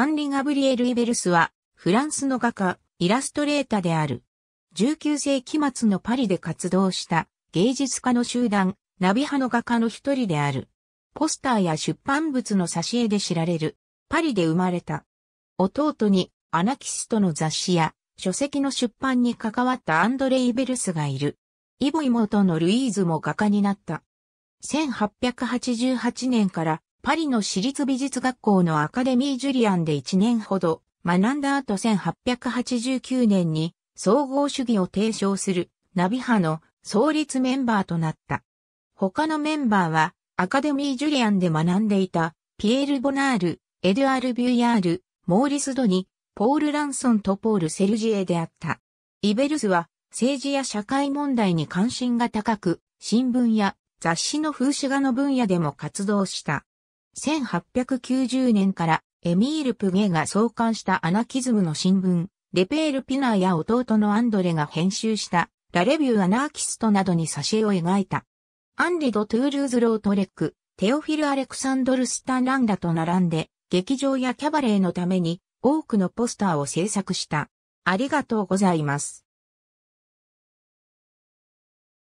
アンリ・ガブリエル・イベルスは、フランスの画家、イラストレーターである。19世紀末のパリで活動した芸術家の集団、ナビ派の画家の一人である。ポスターや出版物の挿絵で知られる。パリで生まれた。弟にアナキストの雑誌や書籍の出版に関わったアンドレ・イベルスがいる。イボ妹のルイーズも画家になった。1888年からパリの私立美術学校のアカデミー・ジュリアンで1年ほど学んだ後1889年に総合主義を提唱するナビ派の創立メンバーとなった。他のメンバーはアカデミー・ジュリアンで学んでいたピエール・ボナール、エドアール・ビューヤール、モーリス・ドニ、ポール・ランソンとポール・セルジエであった。イベルスは政治や社会問題に関心が高く、新聞や雑誌の風刺画の分野でも活動した。1890年からエミール・プゲが創刊したアナキズムの新聞、レペール・ピナーや弟のアンドレが編集したラレビュー・アナーキストなどに挿絵を描いた。アンリド・トゥールーズ・ロートレック、テオフィル・アレクサンドル・スタンランダと並んで、劇場やキャバレーのために多くのポスターを制作した。ありがとうございます。